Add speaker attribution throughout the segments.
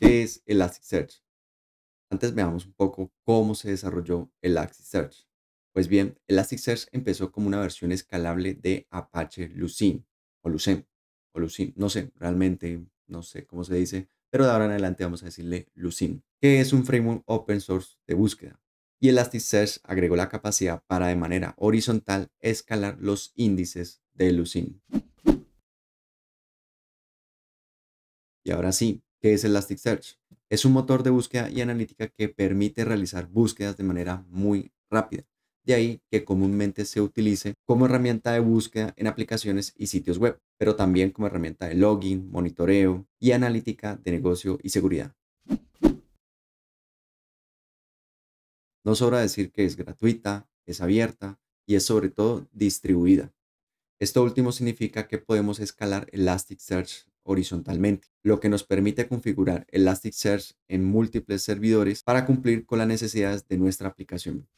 Speaker 1: ¿Qué es Elasticsearch? Antes veamos un poco cómo se desarrolló Elasticsearch. Pues bien, Elasticsearch empezó como una versión escalable de Apache Lucene o Lucene o Lucene, no sé, realmente no sé cómo se dice, pero de ahora en adelante vamos a decirle Lucene, que es un framework open source de búsqueda. Y Elasticsearch agregó la capacidad para de manera horizontal escalar los índices de Lucene. Y ahora sí, que es Elasticsearch. Es un motor de búsqueda y analítica que permite realizar búsquedas de manera muy rápida. De ahí que comúnmente se utilice como herramienta de búsqueda en aplicaciones y sitios web, pero también como herramienta de login, monitoreo y analítica de negocio y seguridad. No sobra decir que es gratuita, es abierta y es sobre todo distribuida. Esto último significa que podemos escalar Elasticsearch horizontalmente, lo que nos permite configurar Elasticsearch en múltiples servidores para cumplir con las necesidades de nuestra aplicación.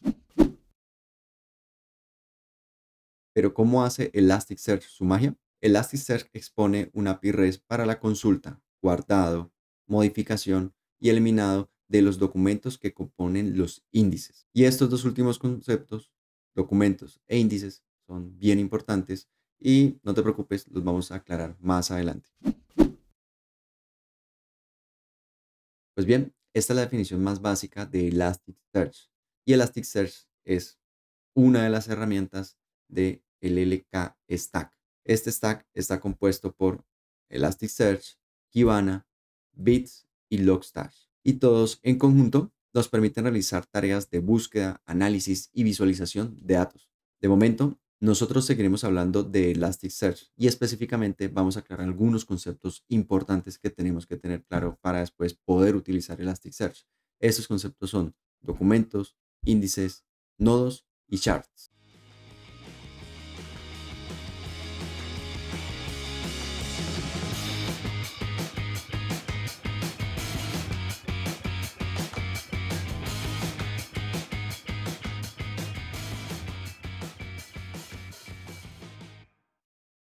Speaker 1: Pero ¿cómo hace Elasticsearch su magia? Elasticsearch expone una API REST para la consulta, guardado, modificación y eliminado de los documentos que componen los índices. Y estos dos últimos conceptos, documentos e índices, son bien importantes y no te preocupes, los vamos a aclarar más adelante. Pues bien, esta es la definición más básica de Elasticsearch. Y Elasticsearch es una de las herramientas de LLK Stack. Este stack está compuesto por Elasticsearch, Kibana, Bits y Logstash. Y todos en conjunto nos permiten realizar tareas de búsqueda, análisis y visualización de datos. De momento, nosotros seguiremos hablando de Elasticsearch y específicamente vamos a aclarar algunos conceptos importantes que tenemos que tener claro para después poder utilizar Elasticsearch. Estos conceptos son documentos, índices, nodos y charts.